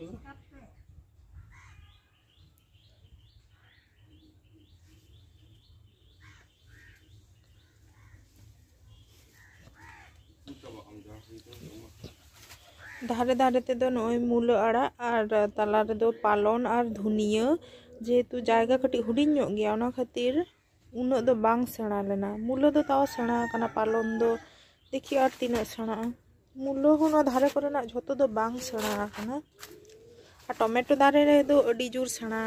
ধারে ধারেতে দেন ওই মূল আড়া আর তালার দো পালন আর ধুনিয়া যেহেতু জায়গা কাটিজ হুডিং ᱧᱚᱜ ᱜᱮᱭᱟ ᱚᱱᱟ ᱠᱷᱟᱹᱛᱤᱨ ᱩᱱᱟᱹᱜ ᱫᱚ ᱵᱟᱝ ᱥᱮᱬᱟ ᱞᱮᱱᱟ ᱢᱩᱞᱚ ᱫᱚ ᱛᱟᱣ ᱥᱮᱬᱟ ᱟᱠᱟᱱᱟ ᱯᱟᱞᱚᱱ ᱫᱚ ᱫᱮᱠᱷᱤ ᱟᱨ ᱛᱤᱱᱟᱹᱜ ᱥᱮᱬᱟᱜᱼᱟ ᱢᱩᱞᱚ ᱦᱚᱸ ᱱᱚᱣᱟ ᱫᱷᱟᱨᱮ ᱠᱚᱨᱮᱱᱟᱜ ᱡᱷᱚᱛᱚ ᱫᱚ ᱵᱟᱝ ᱥᱮᱬᱟ ᱟᱠᱟᱱᱟ टमेटो दारे जोर सड़ा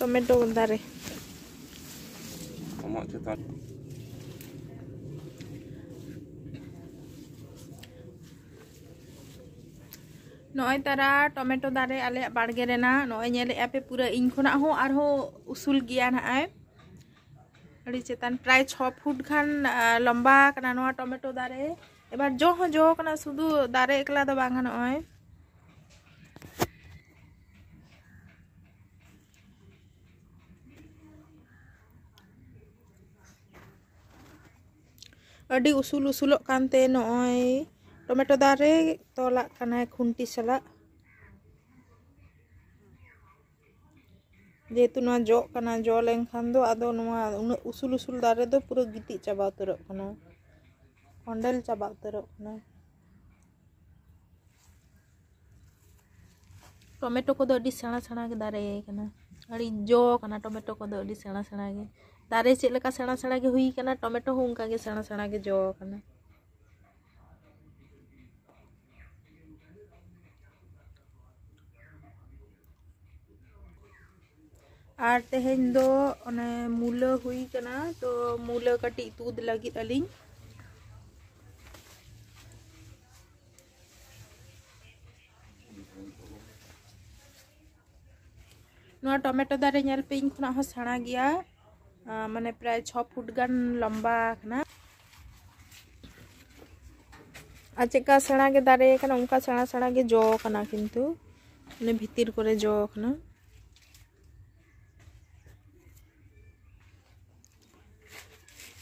टमेटो दारे नई तारा टमेटो दारे आलिया बाड़गे नए पे पूरा इन खोना हो, उसूल गया ना आए। ᱟᱹᱰᱤ ᱪᱮᱛᱟᱱ ᱯᱨᱟᱭ 6 ᱯᱷᱩᱴ ᱜᱟᱱ ᱞᱚᱢᱵᱟ ᱠᱟᱱᱟ ᱱᱚᱣᱟ ᱴᱚᱢᱮᱴᱳ ᱫᱟᱨᱮ ᱮᱵᱟᱨ ᱡᱚ ᱦᱚᱸ ᱡᱚ ᱠᱟᱱᱟ ᱥᱩᱫᱷᱩ ᱫᱟᱨᱮ ᱮᱠᱞᱟ ᱫᱚ ᱵᱟᱝ ᱱᱚᱜᱼᱚᱭ ᱟᱹᱰᱤ ᱩᱥᱩᱞ ᱩᱥᱩᱞᱚᱜ ᱠᱟᱱᱛᱮ ᱱᱚᱜᱼᱚᱭ ᱴᱚᱢᱮᱴᱳ ᱫᱟᱨᱮ ᱛᱚᱞᱟᱜ ᱠᱟᱱᱟᱭ ᱠᱷᱩᱱᱴᱤ ᱥᱟᱞᱟᱜ जेहेतु ना जो करना जो लेखान दो अदो उसूल उसूल दारे दो पूरा गिटी चाबा उतर कॉन्डल चाबा उतर टमेटो को सेड़ा सेड़ा के दारे अड़ी जो करना टमेटो को सेड़ा सेड़ा के दारे चेक सेड़ा सेड़ा के हुई करना टमेटो हूँ उनका सेड़ा सेड़ा के जो करना ᱟᱨ ᱛᱮᱦᱮᱧ ᱫᱚ ᱚᱱᱮ ᱢᱩᱞᱟᱹ ᱦᱩᱭ ᱠᱟᱱᱟ ᱛᱚ ᱢᱩᱞᱟᱹ ᱠᱟᱹᱴᱤᱡ ᱛᱩᱫ ᱞᱟᱹᱜᱤᱫ ᱟᱹᱞᱤᱧ ᱱᱚᱣᱟ ᱴᱚᱢᱮᱴᱳ ᱫᱟᱨᱮ ᱧᱮᱞ ᱯᱮ ᱤᱧ ᱠᱷᱚᱱᱟᱜ ᱦᱚᱸ ᱥᱮᱬᱟ ᱜᱮᱭᱟ ᱢᱟᱱᱮ ᱯᱨᱟᱭ 6 ᱯᱷᱩᱴ ᱜᱟᱱ ᱞᱚᱢᱵᱟ ᱠᱟᱱᱟ ᱟᱨ ᱪᱮᱫᱠᱟ ᱥᱮᱬᱟ ᱜᱮ ᱫᱟᱨᱮ ᱠᱟᱱᱟ ᱚᱱᱠᱟ ᱥᱮᱬᱟ ᱥᱮᱬᱟ ᱜᱮ ᱡᱚ ᱠᱟᱱᱟ ᱠᱤᱱᱛᱩ ᱚᱱᱮ ᱵᱷᱤᱛᱤᱨ ᱠᱚᱨᱮ ᱡᱚ ᱠᱟᱱᱟ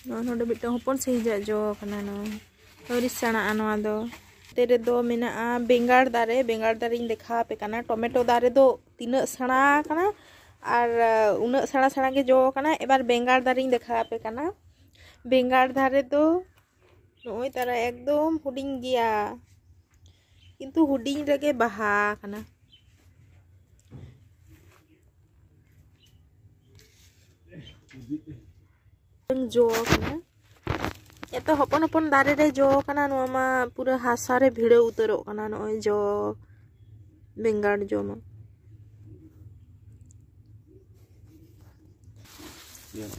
ᱱᱚᱰᱮ ᱢᱤᱫᱴᱟᱝ ᱦᱚᱯᱚᱱ ᱥᱟᱹᱦᱤᱡ ᱡᱚ ᱠᱟᱱᱟ ᱱᱚᱣᱟ ᱟᱹᱣᱨᱤ ᱥᱮᱬᱟᱜᱼᱟ ᱱᱚᱣᱟ ᱫᱚ ᱛᱮ ᱨᱮᱫᱚ ᱢᱮᱱᱟᱜᱼᱟ ᱵᱮᱸᱜᱟᱲ ᱫᱟᱨᱮ ᱵᱮᱸᱜᱟᱲ ᱫᱟᱨᱮᱧ ᱫᱮᱠᱷᱟᱣ ᱟᱯᱮ ᱠᱟᱱᱟ ᱴᱚᱢᱮᱴᱳ ᱫᱟᱨᱮ ᱫᱚ ᱛᱤᱱᱟᱹᱜ ᱥᱮᱬᱟ ᱟᱠᱟᱱᱟ ᱟᱨ ᱩᱱᱟᱹᱜ ᱥᱮᱬᱟ ᱥᱮᱬᱟ ᱜᱮ ᱡᱚ ᱟᱠᱟᱱᱟ ᱮᱵᱟᱨ ᱵᱮᱸᱜᱟᱲ ᱫᱟᱨᱮᱧ ᱫᱮᱠᱷᱟᱣ ᱟᱯᱮ ᱠᱟᱱᱟ ᱵᱮᱸᱜᱟᱲ ᱫᱟᱨᱮ ᱫᱚ ᱱᱚᱜᱼᱚᱭ ᱛᱟᱨᱟ ᱮᱠᱫᱚᱢ ᱦᱩᱰᱤᱧ ᱜᱮᱭᱟ কিন্তু হুডিং রেগে বাহা কানা Thank you. yang jawabnya itu apa pun tadi deh jawab karena mama pura hasare video utero karena no e jawab bengkar jawab Yeah.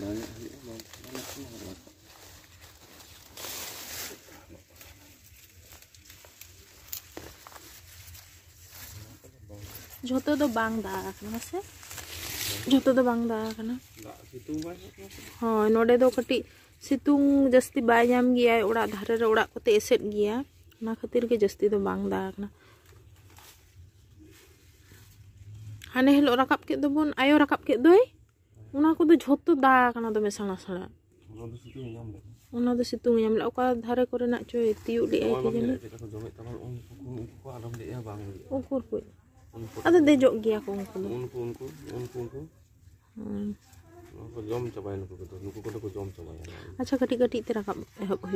Yeah. ᱡᱷᱚᱛᱚ ᱫᱚ ᱵᱟᱝ ᱫᱟᱜ ᱟᱠᱟᱱᱟ ᱥᱮ ᱡᱷᱚᱛᱚ ᱫᱚ ᱵᱟᱝ ᱫᱟᱜ ᱟᱠᱟᱱᱟ ᱦᱳᱭ ᱱᱚᱰᱮ ᱫᱚ ᱠᱟᱹᱴᱤᱡ ᱥᱤᱛᱩᱝ ᱡᱟᱹᱥᱛᱤ ᱵᱟᱭ ᱧᱟᱢ ᱜᱮᱭᱟ ᱚᱲᱟᱜ ᱫᱷᱟᱨᱮ ᱨᱮ ᱚᱲᱟᱜ ᱠᱚᱛᱮ ᱮᱥᱮᱫ ᱜᱮᱭᱟ ᱚᱱᱟ ᱠᱷᱟᱹᱛᱤᱨ ᱜᱮ ᱡᱟᱹᱥᱛᱤ ᱫᱚ ᱵᱟᱝ ᱫᱟᱜ ᱟᱠᱟᱱᱟ ᱦᱟᱱᱮ ᱦᱤᱞᱳᱜ ᱨᱟᱠᱟᱵ ᱠᱮᱫ ᱫᱚᱵᱚᱱ ᱟᱭᱳ ᱨᱟᱠᱟᱵ ᱠᱮᱫ ᱫᱚᱭ ᱚᱱᱟ ᱠᱚᱫᱚ ᱡᱷᱚᱛᱚ ᱫᱟᱜ ᱟᱠᱟᱱᱟ ᱫᱚᱢᱮ ᱥᱮᱬᱟ ᱥᱮᱬᱟ ᱚᱱᱟ ᱫᱚ ᱥᱤᱛᱩᱝ ᱧᱟᱢ ᱞᱮᱫᱟ ᱚᱠᱟ ᱫᱷᱟᱨᱮ ᱠᱚᱨᱮᱱᱟᱜ ᱪᱚᱭ ᱛᱤᱭᱩᱜ ᱞᱮᱫᱟᱭ ᱩᱱᱠᱩ ᱠᱚ ᱟᱞᱚᱢ ᱞᱮᱫᱼᱟ ᱵᱟᱝ ᱩᱠᱩᱨ ᱠᱚ Ato dejo gi aku jom gitu. aku jom Acha kati kati eh aku pa.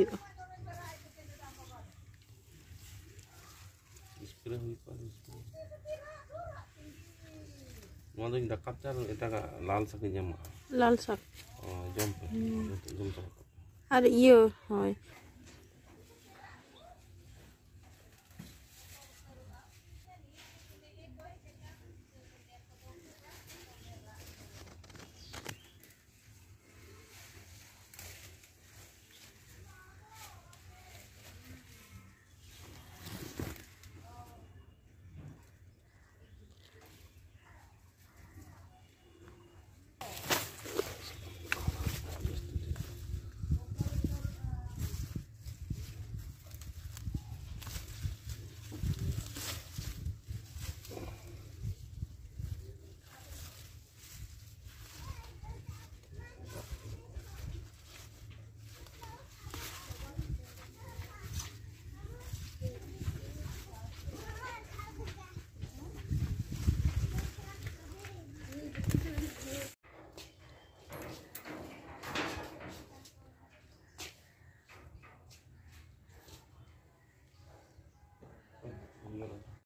ka lal sak Lal sak. Oh jom. Jom iyo